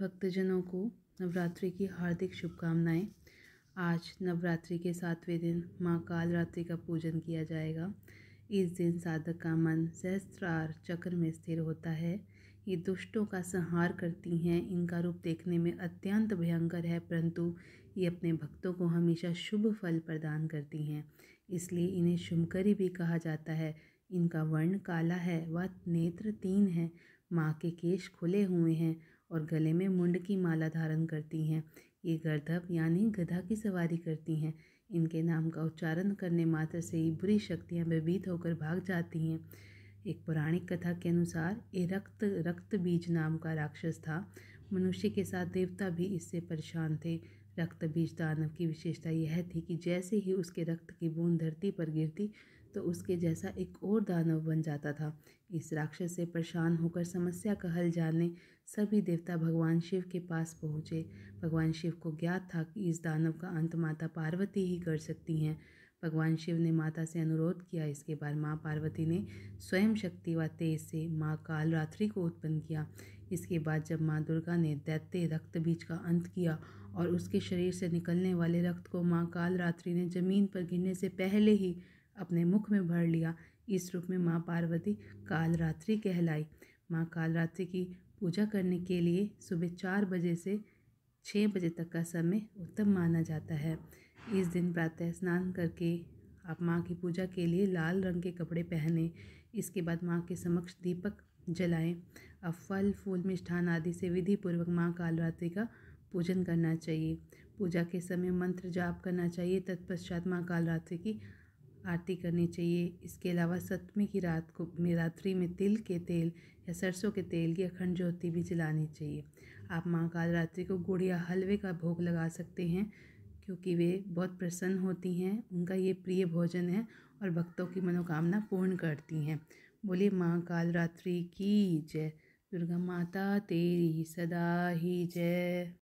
भक्तजनों को नवरात्रि की हार्दिक शुभकामनाएं आज नवरात्रि के सातवें दिन माँ कालरात्रि का पूजन किया जाएगा इस दिन साधक का मन सहस्त्रार चक्र में स्थिर होता है ये दुष्टों का संहार करती हैं इनका रूप देखने में अत्यंत भयंकर है परंतु ये अपने भक्तों को हमेशा शुभ फल प्रदान करती हैं इसलिए इन्हें शुभकरी भी कहा जाता है इनका वर्ण काला है व नेत्र तीन है माँ के केश खुले हुए हैं और गले में मुंड की माला धारण करती हैं ये गर्धप यानी गधा की सवारी करती हैं इनके नाम का उच्चारण करने मात्र से ही बुरी शक्तियाँ व्यभीत होकर भाग जाती हैं एक पौराणिक कथा के अनुसार ये रक्त रक्त बीज नाम का राक्षस था मनुष्य के साथ देवता भी इससे परेशान थे रक्त बीज दानव की विशेषता यह थी कि जैसे ही उसके रक्त की बूंद धरती पर गिरती तो उसके जैसा एक और दानव बन जाता था इस राक्षस से परेशान होकर समस्या का हल जानने सभी देवता भगवान शिव के पास पहुँचे भगवान शिव को ज्ञात था कि इस दानव का अंत माता पार्वती ही कर सकती हैं भगवान शिव ने माता से अनुरोध किया इसके बाद माँ पार्वती ने स्वयं शक्ति व तेज से माँ कालरात्रि को उत्पन्न किया इसके बाद जब माँ दुर्गा ने दैत्य रक्त बीज का अंत किया और उसके शरीर से निकलने वाले रक्त को माँ कालरात्रि ने जमीन पर गिरने से पहले ही अपने मुख में भर लिया इस रूप में माँ पार्वती कालरात्रि कहलाई माँ कालरात्रि की पूजा करने के लिए सुबह चार बजे से छः बजे तक का समय उत्तम माना जाता है इस दिन प्रातः स्नान करके आप माँ की पूजा के लिए लाल रंग के कपड़े पहने इसके बाद माँ के समक्ष दीपक जलाएं अब फल फूल मिष्ठान आदि से विधि पूर्वक माँ कालरात्रि का पूजन करना चाहिए पूजा के समय मंत्र जाप करना चाहिए तत्पश्चात माँ कालरात्रि की आरती करनी चाहिए इसके अलावा सप्तमी की रात को रात्रि में तिल के तेल या सरसों के तेल की अखंड ज्योति भी जलानी चाहिए आप माँ कालरात्रि को गुड़ या हलवे का भोग लगा सकते हैं क्योंकि वे बहुत प्रसन्न होती हैं उनका ये प्रिय भोजन है और भक्तों की मनोकामना पूर्ण करती हैं बोले माँ कालरात्रि की जय दुर्गा माता तेरी सदा ही जय